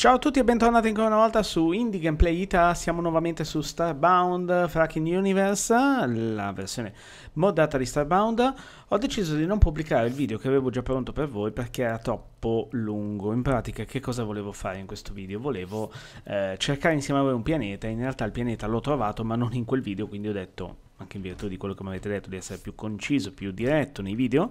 Ciao a tutti e bentornati ancora una volta su Indie Gameplay Ita, siamo nuovamente su Starbound Fracking Universe, la versione moddata di Starbound. Ho deciso di non pubblicare il video che avevo già pronto per voi perché era troppo lungo. In pratica che cosa volevo fare in questo video? Volevo eh, cercare insieme a voi un pianeta, in realtà il pianeta l'ho trovato ma non in quel video, quindi ho detto, anche in virtù di quello che mi avete detto, di essere più conciso, più diretto nei video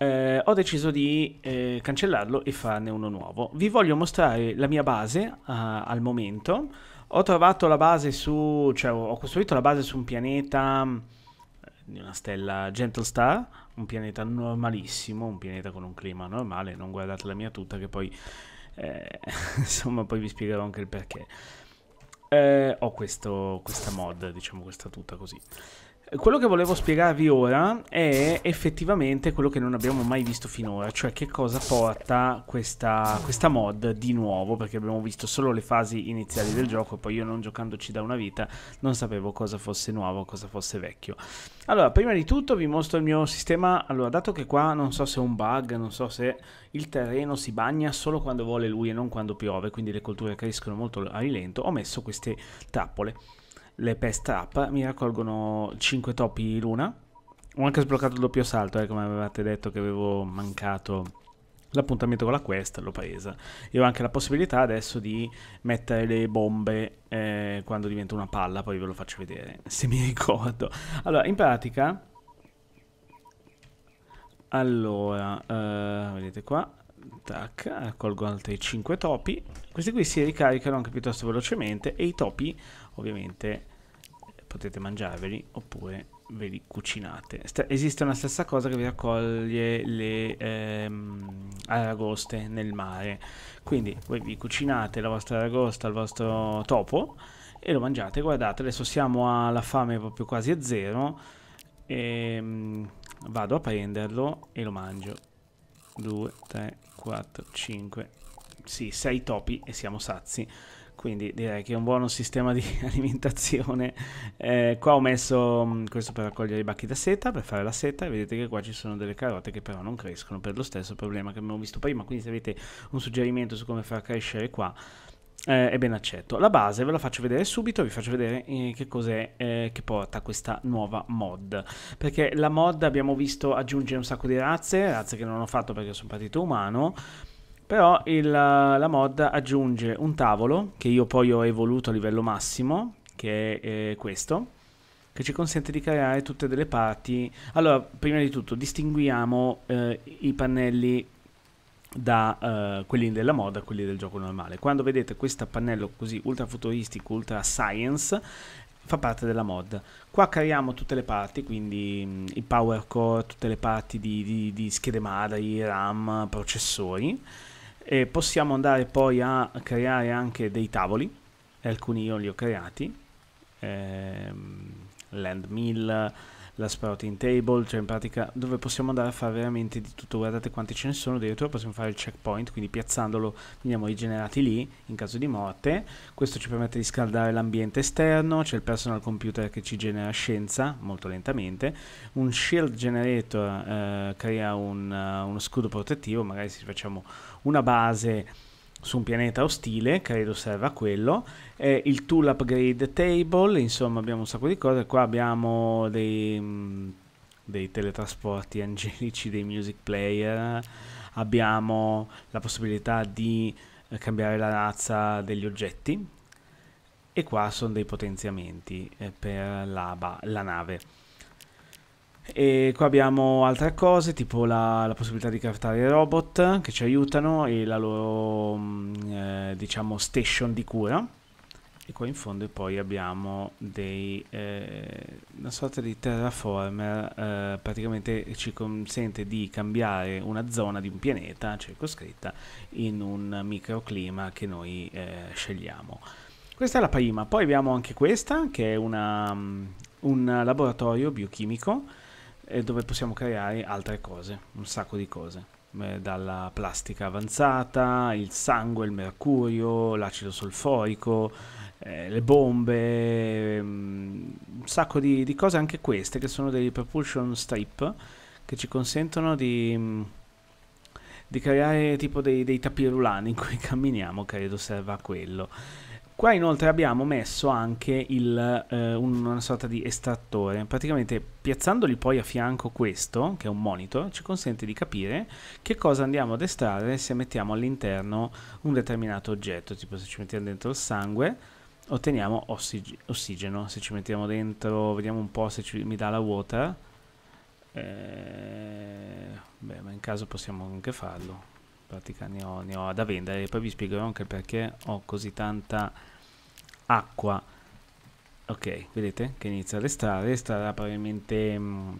eh, ho deciso di eh, cancellarlo e farne uno nuovo. Vi voglio mostrare la mia base uh, al momento. Ho trovato la base su, cioè ho costruito la base su un pianeta mm, di una stella Gentle Star, un pianeta normalissimo, un pianeta con un clima normale, non guardate la mia tuta che poi eh, insomma poi vi spiegherò anche il perché. Eh, ho questo, questa mod, diciamo questa tuta così. Quello che volevo spiegarvi ora è effettivamente quello che non abbiamo mai visto finora, cioè che cosa porta questa, questa, mod di nuovo, perché abbiamo visto solo le fasi iniziali del gioco, poi io non giocandoci da una vita non sapevo cosa fosse nuovo, cosa fosse vecchio. Allora, prima di tutto vi mostro il mio sistema, allora dato che qua non so se è un bug, non so se il terreno si bagna solo quando vuole lui e non quando piove, quindi le colture crescono molto a rilento, ho messo queste trappole le pest trap, mi raccolgono 5 topi l'una. Ho anche sbloccato il doppio salto, eh, come avevate detto che avevo mancato l'appuntamento con la quest l'ho presa e ho anche la possibilità adesso di mettere le bombe eh, quando diventa una palla poi ve lo faccio vedere se mi ricordo allora in pratica allora eh, vedete qua tac raccolgo altri 5 topi questi qui si ricaricano anche piuttosto velocemente e i topi ovviamente potete mangiarveli oppure ve li cucinate. St esiste una stessa cosa che vi raccoglie le ehm, aragoste nel mare. Quindi voi vi cucinate la vostra aragosta al vostro topo e lo mangiate. Guardate, adesso siamo alla fame proprio quasi a zero. Ehm, vado a prenderlo e lo mangio. 2, 3, 4, 5, sì, 6 topi e siamo sazi quindi direi che è un buon sistema di alimentazione eh, qua ho messo mm, questo per raccogliere i bacchi da seta per fare la seta e vedete che qua ci sono delle carote che però non crescono per lo stesso problema che abbiamo visto prima quindi se avete un suggerimento su come far crescere qua eh, è ben accetto la base ve la faccio vedere subito vi faccio vedere eh, che cos'è eh, che porta questa nuova mod perché la mod abbiamo visto aggiungere un sacco di razze razze che non ho fatto perché sono partito umano però il, la mod aggiunge un tavolo che io poi ho evoluto a livello massimo, che è, è eh, questo che ci consente di creare tutte delle parti. Allora, prima di tutto, distinguiamo eh, i pannelli da eh, quelli della mod a quelli del gioco normale. Quando vedete questo pannello così ultra futuristico, ultra science, fa parte della mod. Qua creiamo tutte le parti, quindi mh, mm, il power core, tutte le parti di, di, di schede madri, RAM, processori. E possiamo andare poi a creare anche dei tavoli, alcuni io li ho creati, ehm, mill la sprouting table, cioè in pratica dove possiamo andare a fare veramente di tutto, guardate quanti ce ne sono, addirittura possiamo fare il checkpoint, quindi piazzandolo veniamo rigenerati lì in caso di morte, questo ci permette di scaldare l'ambiente esterno, c'è il personal computer che ci genera scienza molto lentamente, un shield generator eh, crea un, uh, uno scudo protettivo, magari se facciamo una base su un pianeta ostile, credo serva a quello, eh, il tool upgrade table, insomma abbiamo un sacco di cose, qua abbiamo dei, mm, dei teletrasporti angelici, dei music player, abbiamo la possibilità di eh, cambiare la razza degli oggetti e qua sono dei potenziamenti eh, per la, la nave. E qua abbiamo altre cose, tipo la, la possibilità di craftare i robot che ci aiutano e la loro, mm, eh, diciamo, station di cura. E qua in fondo poi abbiamo dei, eh, una sorta di terraformer, eh, praticamente ci consente di cambiare una zona di un pianeta circoscritta cioè in un microclima che noi eh, scegliamo. Questa è la prima, poi abbiamo anche questa che è una, mm, un laboratorio biochimico e dove possiamo creare altre cose, un sacco di cose eh, dalla plastica avanzata, il sangue, il mercurio, l'acido solforico, eh, le bombe, mm, un sacco di, di, cose, anche queste che sono dei propulsion strip che ci consentono di, mm, di creare tipo dei, dei tapirulani in cui camminiamo, credo serva a quello. Qua inoltre abbiamo messo anche il, eh, una sorta di estrattore, praticamente piazzandoli poi a fianco questo, che è un monitor, ci consente di capire che cosa andiamo ad estrarre se mettiamo all'interno un determinato oggetto, tipo se ci mettiamo dentro il sangue otteniamo ossi ossigeno, se ci mettiamo dentro, vediamo un po' se ci, mi dà la water, eh, beh ma in caso possiamo anche farlo, pratica ne ho, ne ho da vendere e poi vi spiegherò anche perché ho così tanta acqua ok vedete che inizia ad estrarre starà probabilmente mh, mm,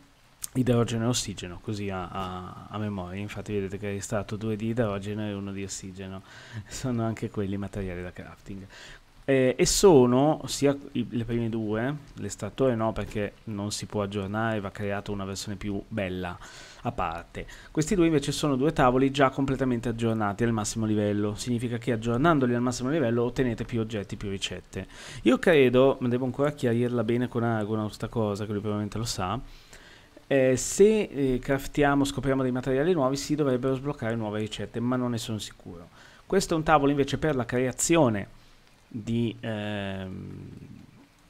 idrogeno e ossigeno così a, a, a, memoria infatti vedete che è estratto due di idrogeno e uno di ossigeno sono anche quelli materiali da crafting eh, e sono sia i, le prime due, l'estrattore no perché non si può aggiornare, va creata una versione più bella a parte. Questi due invece sono due tavoli già completamente aggiornati al massimo livello, significa che aggiornandoli al massimo livello ottenete più oggetti, più ricette. Io credo, ma devo ancora chiarirla bene con Argonaut questa cosa, che lui probabilmente lo sa, eh, se eh, craftiamo, scopriamo dei materiali nuovi si dovrebbero sbloccare nuove ricette, ma non ne sono sicuro. Questo è un tavolo invece per la creazione di ehm,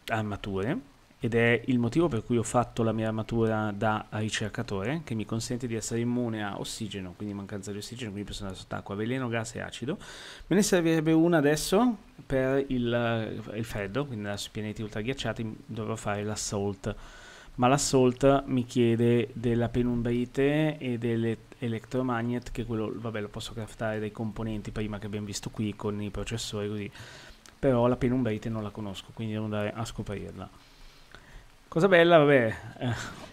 armature ed è il motivo per cui ho fatto la mia armatura da ricercatore che mi consente di essere immune a ossigeno, quindi mancanza di ossigeno, quindi posso andare sott'acqua, veleno, gas e acido. Me ne servirebbe una adesso per il, il freddo, quindi sui pianeti ultraghiacciati dovrò fare l'assault. Ma l'assault mi chiede della penumbrite e dell'electromagnet, che quello, vabbè, lo posso craftare dai componenti prima che abbiamo visto qui con i processori, così però la Penumbrate non la conosco, quindi devo andare a scoprirla. Cosa bella, vabbè, eh,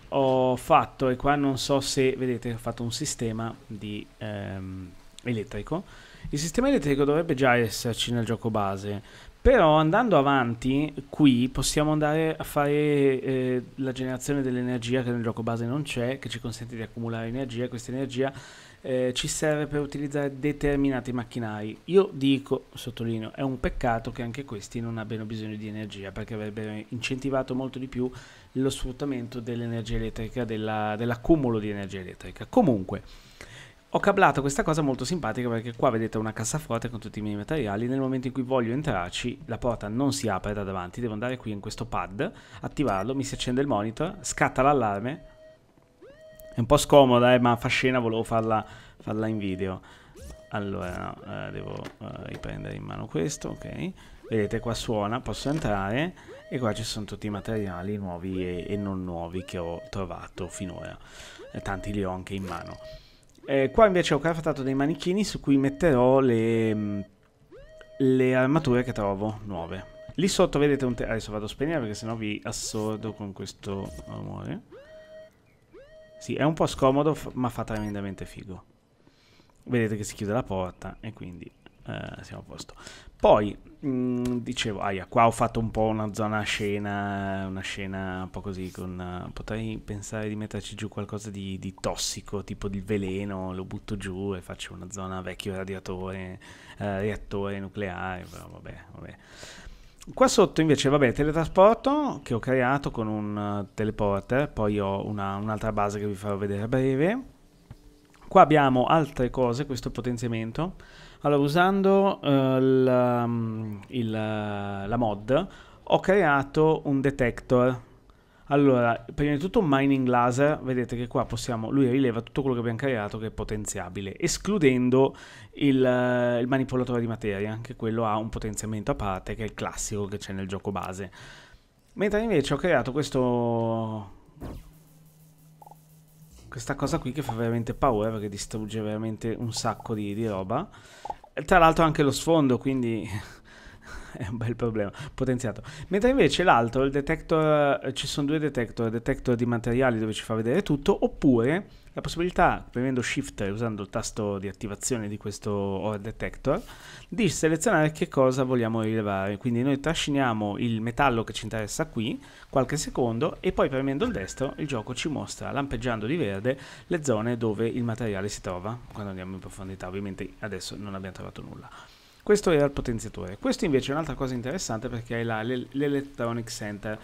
ho fatto, e qua non so se vedete, ho fatto un sistema di, ehm, elettrico. Il sistema elettrico dovrebbe già esserci nel gioco base, però andando avanti qui possiamo andare a fare eh, la generazione dell'energia che nel gioco base non c'è, che ci consente di accumulare energia, questa energia eh, ci serve per utilizzare determinati macchinari. Io dico, sottolineo, è un peccato che anche questi non abbiano bisogno di energia perché avrebbero incentivato molto di più lo sfruttamento dell'energia elettrica, della, dell'accumulo di energia elettrica. Comunque, ho cablato questa cosa molto simpatica perché qua vedete una cassaforte con tutti i miei materiali. Nel momento in cui voglio entrarci, la porta non si apre da davanti, devo andare qui in questo pad, attivarlo, mi si accende il monitor, scatta l'allarme, è un po' scomoda, eh, ma fa scena, volevo farla, farla in video. Allora, no, eh, devo eh, riprendere in mano questo, ok. Vedete, qua suona, posso entrare e qua ci sono tutti i materiali nuovi e, e non nuovi che ho trovato finora. E tanti li ho anche in mano. Eh, qua invece ho craftato dei manichini su cui metterò le, mm, le armature che trovo nuove. Lì sotto vedete un... adesso vado a spegnere perché sennò vi assordo con questo rumore. Sì, è un po' scomodo, ma fa tremendamente figo. Vedete che si chiude la porta e quindi eh, siamo a posto. Poi, mh, mm, dicevo, aia, qua ho fatto un po' una zona scena, una scena un po' così, con, uh, potrei pensare di metterci giù qualcosa di, di tossico, tipo il veleno, lo butto giù e faccio una zona vecchio radiatore, uh, reattore nucleare, però vabbè, vabbè. Qua sotto invece, vabbè, teletrasporto che ho creato con un eh, teleporter, poi ho una, un'altra base che vi farò vedere a breve. Qua abbiamo altre cose, questo potenziamento. Allora, usando eh, il, mm, il, la mod, ho creato un detector allora, prima di tutto mining laser, vedete che qua possiamo, lui rileva tutto quello che abbiamo creato che è potenziabile, escludendo il, eh, il manipolatore di materia, che quello ha un potenziamento a parte, che è il classico che c'è nel gioco base. Mentre invece ho creato questo... Questa cosa qui che fa veramente paura perché distrugge veramente un sacco di, di roba. Tra l'altro anche lo sfondo, quindi è un bel problema, potenziato. Mentre invece l'altro, il detector, ci sono due detector, detector di materiali dove ci fa vedere tutto, oppure la possibilità, premendo Shift e usando il tasto di attivazione di questo OR detector, di selezionare che cosa vogliamo rilevare. Quindi noi trasciniamo il metallo che ci interessa qui, qualche secondo, e poi premendo il destro il gioco ci mostra, lampeggiando di verde, le zone dove il materiale si trova, quando andiamo in profondità. Ovviamente adesso non abbiamo trovato nulla. Questo era il potenziatore. Questo invece è un'altra cosa interessante perché è l'Electronic Center.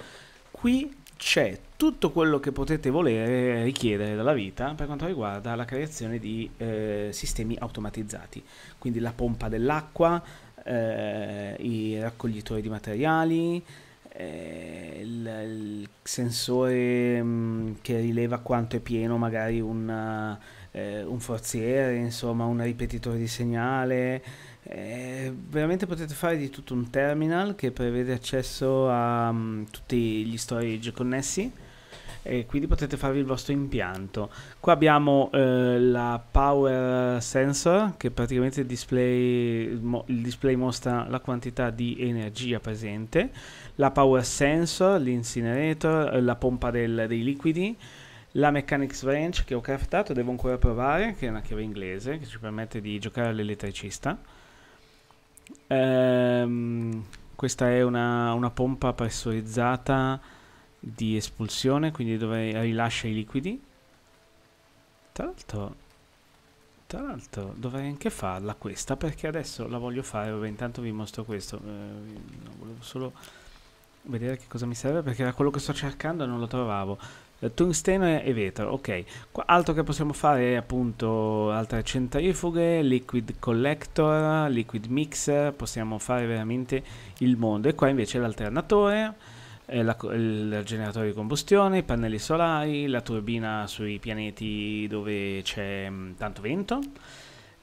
Qui c'è tutto quello che potete volere richiedere dalla vita per quanto riguarda la creazione di eh, sistemi automatizzati, quindi la pompa dell'acqua, eh, i raccoglitori di materiali, eh, il, il, sensore mh, mm, che rileva quanto è pieno magari un eh, un forziere, insomma un ripetitore di segnale. Eh, veramente potete fare di tutto un terminal che prevede accesso a um, tutti gli storage connessi e quindi potete farvi il vostro impianto. Qua abbiamo eh, la power sensor che praticamente il display, mo, il display, mostra la quantità di energia presente, la power sensor, l'incinerator, eh, la pompa del, dei liquidi, la Mechanics Wrench che ho craftato, devo ancora provare, che è una chiave inglese che ci permette di giocare all'elettricista. Ehm, questa è una, una, pompa pressurizzata di espulsione, quindi dove rilascia i liquidi. Tra l'altro, tra l'altro dovrei anche farla questa perché adesso la voglio fare, vabbè intanto vi mostro questo, eh, volevo solo vedere che cosa mi serve perché era quello che sto cercando e non lo trovavo. Eh, tungsteno e vetro, ok. Qua, altro che possiamo fare è appunto altre centrifughe, liquid collector, liquid mixer, possiamo fare veramente il mondo. E qua invece l'alternatore, eh, la, il generatore di combustione, i pannelli solari, la turbina sui pianeti dove c'è mm, tanto vento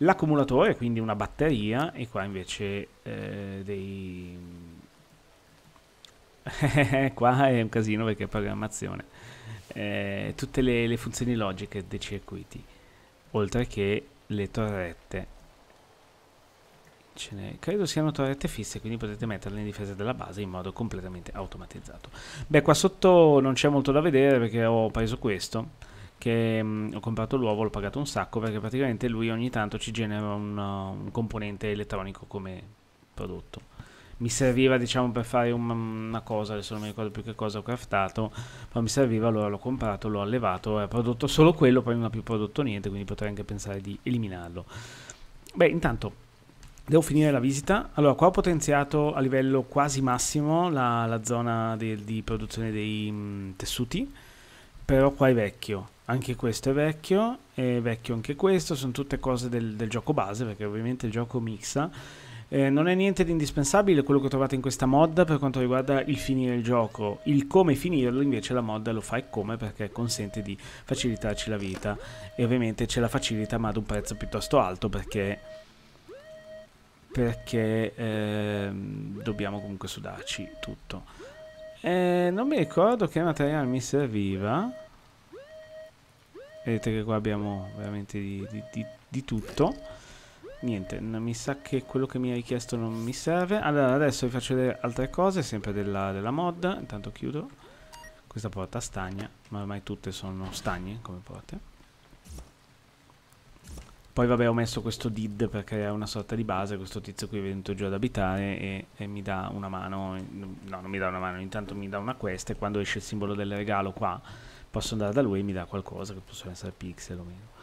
l'accumulatore, quindi una batteria, e qua invece eh, dei Qua è un casino perché è programmazione. Eh, tutte le, le funzioni logiche dei circuiti, oltre che le torrette. Ne, credo siano torrette fisse, quindi potete metterle in difesa della base in modo completamente automatizzato. Beh, qua sotto non c'è molto da vedere perché ho preso questo che mh, mm, ho comprato l'uovo, l'ho pagato un sacco perché praticamente lui ogni tanto ci genera un, uh, un componente elettronico come prodotto mi serviva diciamo per fare un, una cosa, adesso non mi ricordo più che cosa ho craftato, ma mi serviva, allora l'ho comprato, l'ho allevato, ho prodotto solo quello, poi non ha più prodotto niente, quindi potrei anche pensare di eliminarlo. Beh, intanto Devo finire la visita. Allora, qua ho potenziato a livello quasi massimo la, la zona di, di produzione dei mh, mm, tessuti, però qua è vecchio. Anche questo è vecchio, è vecchio anche questo, sono tutte cose del, del gioco base, perché ovviamente il gioco mixa eh, non è niente di indispensabile quello che ho trovato in questa mod per quanto riguarda il finire il gioco, il come finirlo invece la mod lo fa e come perché consente di facilitarci la vita e ovviamente ce la facilita ma ad un prezzo piuttosto alto perché, perché eh, dobbiamo comunque sudarci tutto. Eh, non mi ricordo che materiale mi serviva. Vedete che qua abbiamo veramente di, di, di, di tutto. Niente, mi sa che quello che mi hai chiesto non mi serve. Allora, adesso vi faccio vedere altre cose, sempre della, della mod. Intanto chiudo. Questa porta stagna, ma ormai tutte sono stagne come porte. Poi vabbè ho messo questo did perché è una sorta di base, questo tizio qui è venuto giù ad abitare e, e mi dà una mano, no non mi dà una mano, intanto mi dà una quest e quando esce il simbolo del regalo qua posso andare da lui e mi dà qualcosa che possono essere pixel o meno.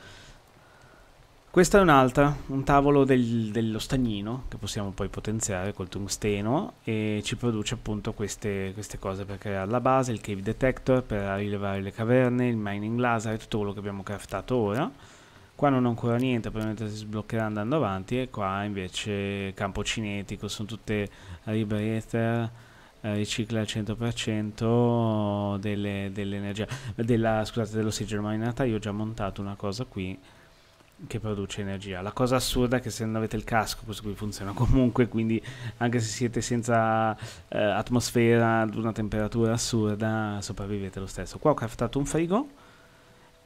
Questa è un'altra, un tavolo del, dello stagnino che possiamo poi potenziare col tungsteno e ci produce appunto queste, queste cose per creare la base, il cave detector per rilevare le caverne, il mining laser e tutto quello che abbiamo craftato ora. Qua non ho ancora niente, probabilmente si sbloccherà andando avanti e qua invece campo cinetico, sono tutte riberether, eh, ricicla al 100% dell'energia, dell dell'ossigeno, ma io ho già montato una cosa qui che produce energia. La cosa assurda è che se non avete il casco, questo qui funziona comunque, quindi anche se siete senza eh, atmosfera ad una temperatura assurda, sopravvivete lo stesso. Qua ho craftato un frigo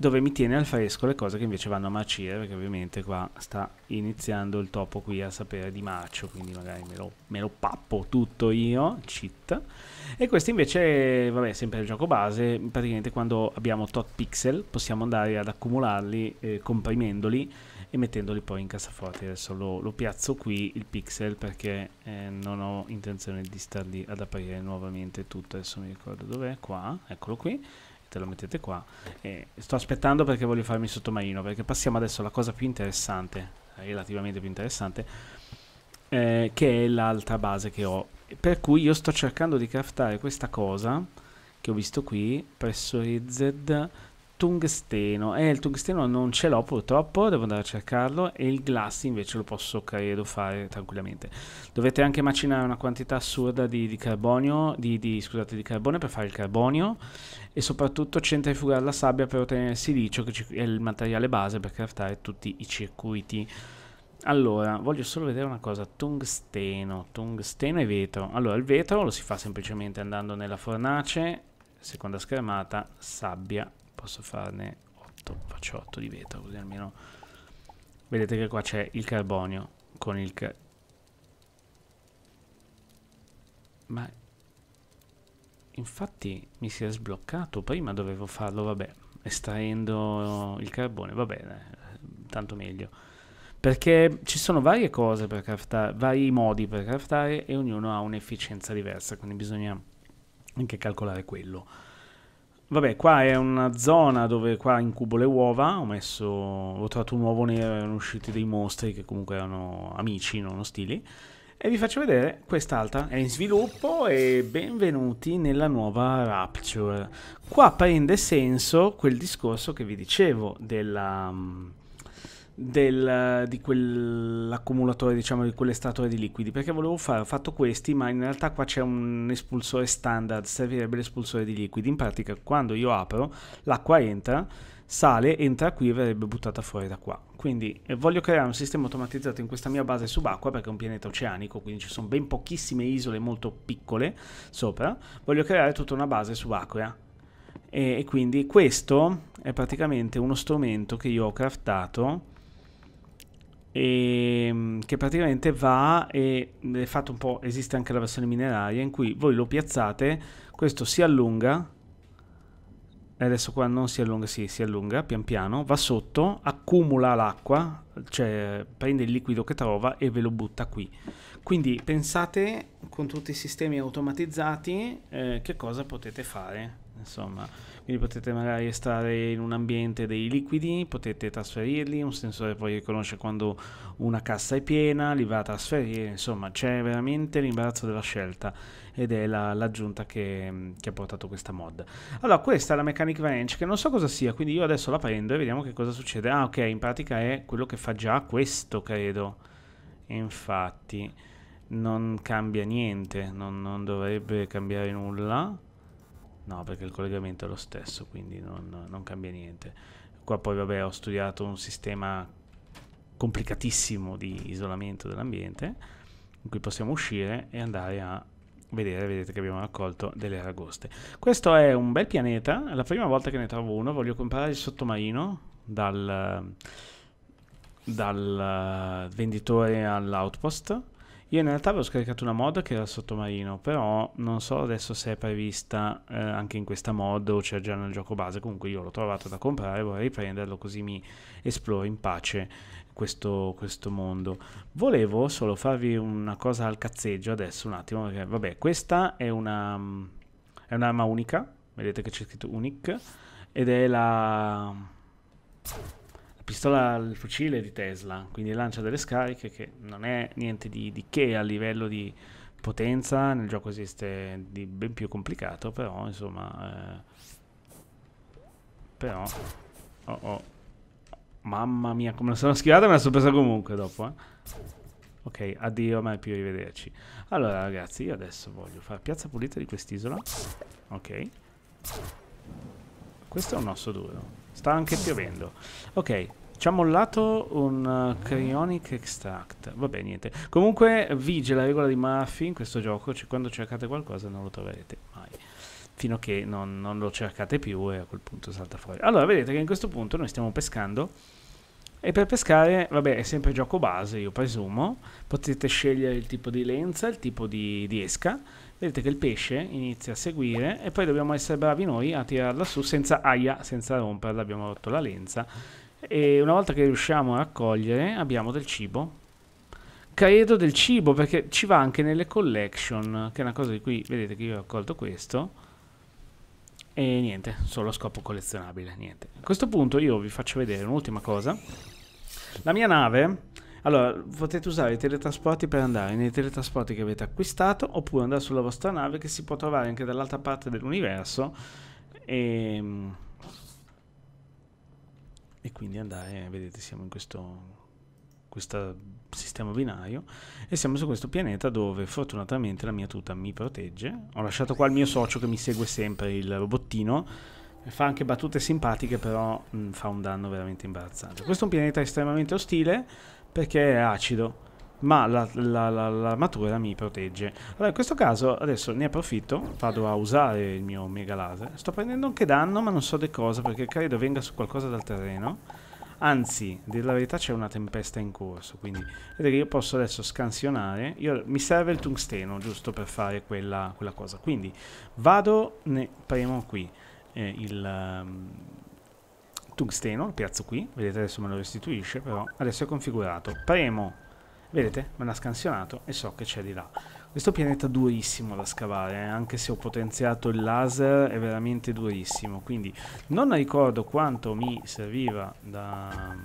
dove mi tiene al fresco le cose che invece vanno a marcire, perché ovviamente qua sta iniziando il topo qui a sapere di marcio, quindi magari me lo, me lo pappo tutto io, cheat. E questo invece, vabbè, sempre il gioco base, praticamente quando abbiamo tot pixel possiamo andare ad accumularli, eh, comprimendoli e mettendoli poi in cassaforte. Adesso lo, lo piazzo qui il pixel perché eh, non ho intenzione di star lì ad aprire nuovamente tutto, adesso mi ricordo dov'è, qua, eccolo qui te lo mettete qua e sto aspettando perché voglio farmi il sottomarino perché passiamo adesso alla cosa più interessante relativamente più interessante eh, che è l'altra base che ho per cui io sto cercando di craftare questa cosa che ho visto qui pressurizzed tungsteno. Eh, il tungsteno non ce l'ho purtroppo, devo andare a cercarlo. E il glass invece lo posso, credo, fare tranquillamente. Dovete anche macinare una quantità assurda di, di carbonio, di, di, scusate, di carbone per fare il carbonio. E soprattutto centrifugare la sabbia per ottenere il silicio, che è il materiale base per craftare tutti i circuiti. Allora, voglio solo vedere una cosa, tungsteno, tungsteno e vetro. Allora, il vetro lo si fa semplicemente andando nella fornace, seconda schermata, sabbia posso farne 8 faccio 8 di vetro così almeno vedete che qua c'è il carbonio con il ca ma infatti mi si è sbloccato prima dovevo farlo vabbè estraendo il carbone va bene tanto meglio perché ci sono varie cose per craftare vari modi per craftare e ognuno ha un'efficienza diversa quindi bisogna anche calcolare quello Vabbè, qua è una zona dove qua incubo le uova. Ho messo. Ho trovato un uovo nero. Erano usciti dei mostri che comunque erano amici, non ostili. E vi faccio vedere quest'altra. È in sviluppo e benvenuti nella nuova Rapture. Qua prende senso quel discorso che vi dicevo della. Mm, del, di quell'accumulatore, diciamo, di quell'estratore di liquidi, perché volevo fare, ho fatto questi, ma in realtà qua c'è un espulsore standard, servirebbe l'espulsore di liquidi. In pratica, quando io apro, l'acqua entra, sale, entra qui e verrebbe buttata fuori da qua. Quindi eh, voglio creare un sistema automatizzato in questa mia base subacqua, perché è un pianeta oceanico, quindi ci sono ben pochissime isole molto piccole sopra. Voglio creare tutta una base subacquea. e quindi questo è praticamente uno strumento che io ho craftato e, ehm, che praticamente va e è fatto un po', esiste anche la versione mineraria in cui voi lo piazzate, questo si allunga, adesso qua non si allunga, sì, si allunga pian piano, va sotto, accumula l'acqua, cioè prende il liquido che trova e ve lo butta qui. Quindi pensate con tutti i sistemi automatizzati eh, che cosa potete fare. Insomma, quindi potete magari stare in un ambiente dei liquidi, potete trasferirli, un sensore poi riconosce quando una cassa è piena, li va a trasferire, insomma c'è veramente l'imbarazzo della scelta ed è la, l'aggiunta che, che, ha portato questa mod. Allora questa è la Mechanic Range che non so cosa sia, quindi io adesso la prendo e vediamo che cosa succede. Ah ok, in pratica è quello che fa già questo credo, infatti non cambia niente, non, non, dovrebbe cambiare nulla. No, perché il collegamento è lo stesso, quindi non, non cambia niente. Qua poi, vabbè, ho studiato un sistema complicatissimo di isolamento dell'ambiente, in cui possiamo uscire e andare a vedere, vedete che abbiamo raccolto delle aragoste. Questo è un bel pianeta, è la prima volta che ne trovo uno, voglio comprare il sottomarino dal, dal eh, venditore all'outpost io in realtà avevo scaricato una mod che era sottomarino, però non so adesso se è prevista eh, anche in questa mod o c'è già nel gioco base, comunque io l'ho trovato da comprare, vorrei prenderlo così mi esploro in pace questo, questo mondo. Volevo solo farvi una cosa al cazzeggio adesso un attimo, perché vabbè questa è una... è un'arma unica, vedete che c'è scritto unique, ed è la pistola al fucile di Tesla, quindi lancia delle scariche che non è niente di, di che a livello di potenza, nel gioco esiste di ben più complicato, però insomma... Eh, però... Oh oh. Mamma mia, come la sono schivata, me la sono presa comunque dopo, eh. Ok, addio, mai più rivederci. Allora, ragazzi, io adesso voglio fare piazza pulita di quest'isola. Ok. Questo è un osso duro. Sta anche piovendo. Ok, ci ha mollato un uh, Cryonic Extract. Vabbè, niente. Comunque vige la regola di Murphy in questo gioco. Cioè, quando cercate qualcosa non lo troverete mai. Fino a che non, non lo cercate più e a quel punto salta fuori. Allora, vedete che in questo punto noi stiamo pescando. E per pescare, vabbè, è sempre gioco base, io presumo. Potete scegliere il tipo di lenza, il tipo di, di esca Vedete che il pesce inizia a seguire e poi dobbiamo essere bravi noi a tirarla su senza aia, senza romperla, abbiamo rotto la lenza. E una volta che riusciamo a raccogliere abbiamo del cibo. Credo del cibo perché ci va anche nelle collection, che è una cosa di cui vedete che io ho raccolto questo. E niente, solo scopo collezionabile, niente. A questo punto io vi faccio vedere un'ultima cosa. La mia nave allora, potete usare i teletrasporti per andare nei teletrasporti che avete acquistato oppure andare sulla vostra nave che si può trovare anche dall'altra parte dell'universo e, ehm, e quindi andare, vedete siamo in questo, questo sistema binario e siamo su questo pianeta dove fortunatamente la mia tuta mi protegge. Ho lasciato qua il mio socio che mi segue sempre, il robottino fa anche battute simpatiche, però mh, mm, fa un danno veramente imbarazzante. Questo è un pianeta estremamente ostile perché è acido ma l'armatura la, la, la, mi protegge. Allora, in questo caso, adesso ne approfitto, vado a usare il mio mega laser. Sto prendendo anche danno, ma non so di cosa, perché credo venga su qualcosa dal terreno. Anzi, della verità c'è una tempesta in corso, quindi vedete che io posso adesso scansionare. Io, mi serve il tungsteno, giusto per fare quella, quella cosa. Quindi vado, ne premo qui eh, il... Um, tungsteno, il piazzo qui, vedete adesso me lo restituisce, però adesso è configurato. Premo, vedete, me l'ha scansionato e so che c'è di là. Questo pianeta è durissimo da scavare, eh? anche se ho potenziato il laser, è veramente durissimo, quindi non ricordo quanto mi serviva da, mm,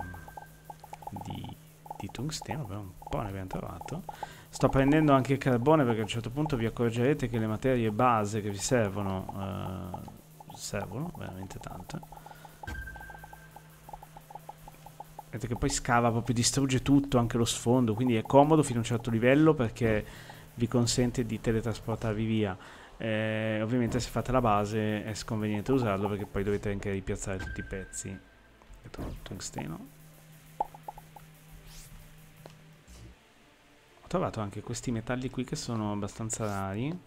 di, di tungsteno, però un po' ne abbiamo trovato. Sto prendendo anche il carbone perché a un certo punto vi accorgerete che le materie base che vi servono eh, servono veramente tante. aspetta che poi scava proprio, distrugge tutto, anche lo sfondo, quindi è comodo fino a un certo livello perché vi consente di teletrasportarvi via. Eh, ovviamente se fate la base è sconveniente usarlo perché poi dovete anche ripiazzare tutti i pezzi. Tungsteno. Ho trovato anche questi metalli qui che sono abbastanza rari.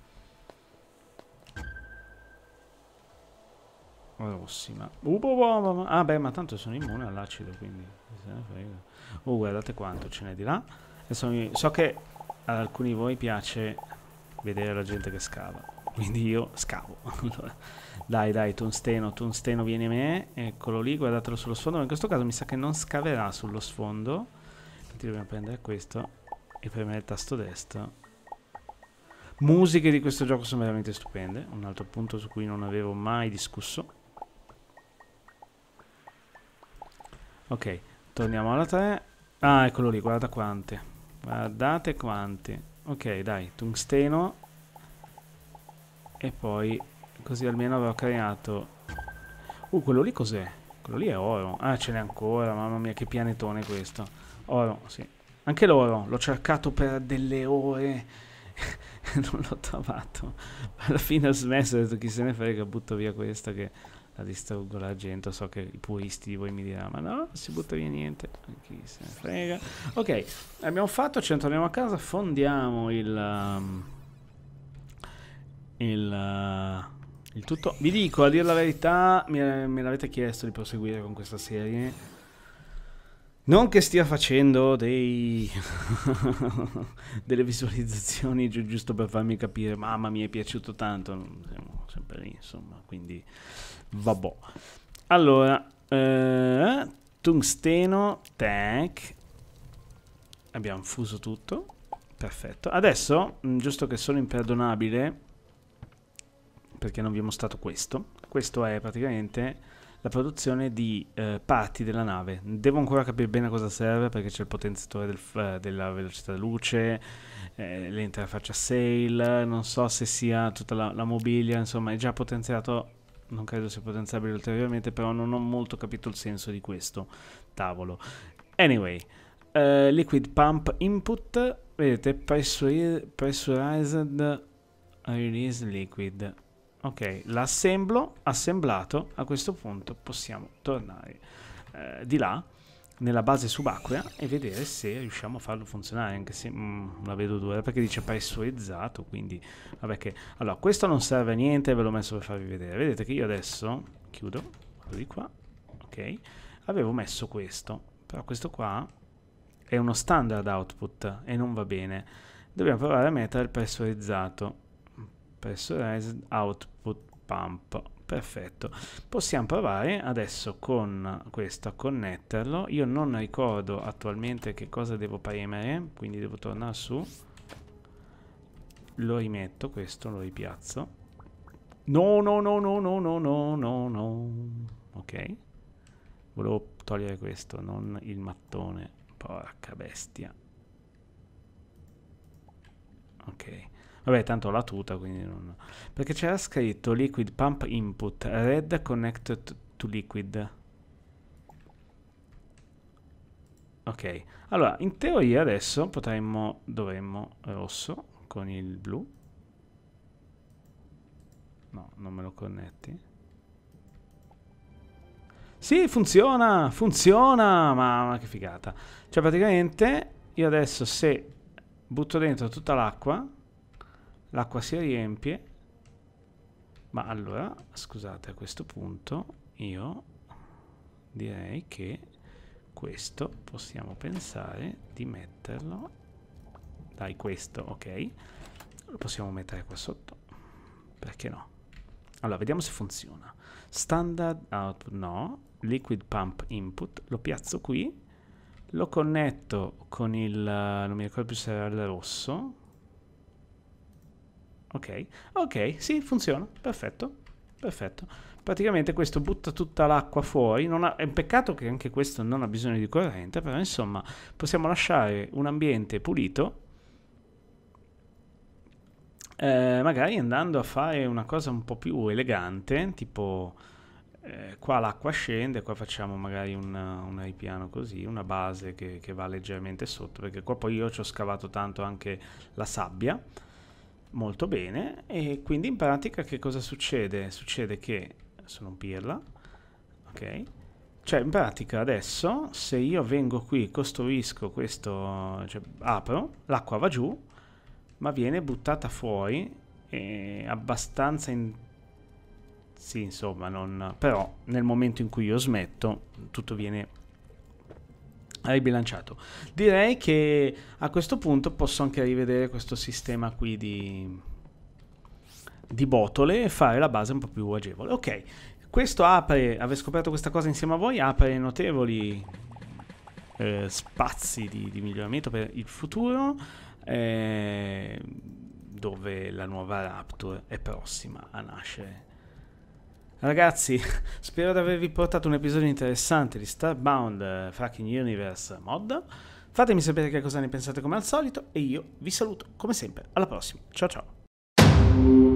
Rossima. Uh, boh, boh, boh, ah beh, ma tanto sono immune all'acido, quindi... Oh, guardate quanto ce n'è di là. so che ad alcuni di voi piace vedere la gente che scava. Quindi io scavo. dai, dai, Tunsteno, Tunsteno vieni a me. Eccolo lì, guardatelo sullo sfondo. Ma in questo caso mi sa che non scaverà sullo sfondo. Quindi dobbiamo prendere questo e premere il tasto destro. Musiche di questo gioco sono veramente stupende. Un altro punto su cui non avevo mai discusso. Ok, torniamo alla 3. Ah, eccolo lì, guarda quante. Guardate quante. Ok, dai, tungsteno. E poi, così almeno avrò creato... Uh, quello lì cos'è? Quello lì è oro. Ah, ce n'è ancora, mamma mia, che pianetone questo. Oro, sì. Anche l'oro, l'ho cercato per delle ore. non l'ho trovato. Alla fine ho smesso, ho detto chi se ne frega, butto via questa che la distruggo l'argento. So che i puristi di voi mi diranno: Ma no, non si butta via niente. Chi se ne frega. Ok, abbiamo fatto. Ci torniamo a casa. Fondiamo il. Um, il. Uh, il tutto. Vi dico, a dire la verità, me, me l'avete chiesto di proseguire con questa serie. Non che stia facendo dei delle visualizzazioni giusto per farmi capire, mamma mi è piaciuto tanto sempre lì, insomma, quindi vabbò. Allora, eh, tungsteno, tank, abbiamo fuso tutto, perfetto. Adesso, mm, giusto che sono imperdonabile, perché non vi ho mostrato questo, questo è praticamente la produzione di eh, parti della nave. Devo ancora capire bene a cosa serve perché c'è il potenziatore del f- eh, della velocità della luce, eh, l'interfaccia sail, non so se sia tutta la, la mobilia, insomma è già potenziato, non credo sia potenziabile ulteriormente, però non ho molto capito il senso di questo tavolo. Anyway, eh, liquid pump input, vedete, pressurized release liquid ok l'assemblo assemblato a questo punto possiamo tornare eh, di là nella base subacquea e vedere se riusciamo a farlo funzionare anche se mm, la vedo dura perché dice pressurizzato quindi vabbè che allora questo non serve a niente ve l'ho messo per farvi vedere vedete che io adesso chiudo quello di qua ok avevo messo questo però questo qua è uno standard output e non va bene dobbiamo provare a mettere il pressurizzato Pressurized Output Pump. Perfetto. Possiamo provare adesso con questo a connetterlo. Io non ricordo attualmente che cosa devo premere, quindi devo tornare su. Lo rimetto, questo lo ripiazzo. No, no, no, no, no, no, no, no, no. Ok. Volevo togliere questo, non il mattone. Porca bestia. Ok. Vabbè, tanto la tuta, quindi non... Perché c'era scritto liquid pump input, red connected to liquid. Ok, allora, in teoria adesso potremmo, dovremmo, eh, rosso, con il blu. No, non me lo connetti. Sì, funziona, funziona, mamma che figata. Cioè praticamente io adesso se butto dentro tutta l'acqua L'acqua si riempie. Ma allora, scusate, a questo punto io direi che questo possiamo pensare di metterlo. Dai, questo, ok. Lo possiamo mettere qua sotto. Perché no? Allora, vediamo se funziona. Standard output no. Liquid pump input. Lo piazzo qui. Lo connetto con il... non mi ricordo più se era il rosso ok, ok, sì, funziona, perfetto, perfetto. Praticamente questo butta tutta l'acqua fuori, ha, è un peccato che anche questo non ha bisogno di corrente, però insomma possiamo lasciare un ambiente pulito, eh, magari andando a fare una cosa un po' più elegante, tipo eh, qua l'acqua scende, qua facciamo magari una, un, ripiano così, una base che, che va leggermente sotto, perché qua poi io ci ho scavato tanto anche la sabbia, Molto bene, e quindi in pratica che cosa succede? Succede che, sono un pirla, ok? Cioè in pratica adesso se io vengo qui, costruisco questo, cioè apro, l'acqua va giù, ma viene buttata fuori e abbastanza in... Sì, insomma, non... però nel momento in cui io smetto tutto viene ribilanciato. Direi che a questo punto posso anche rivedere questo sistema qui di, di botole e fare la base un po' più agevole. Ok, questo apre, aver scoperto questa cosa insieme a voi, apre notevoli eh, spazi di, di, miglioramento per il futuro. Eh, dove la nuova Raptor è prossima a nascere. Ragazzi, spero di avervi portato un episodio interessante di Starbound eh, Fracking Universe mod. Fatemi sapere che cosa ne pensate come al solito e io vi saluto come sempre. Alla prossima. Ciao ciao.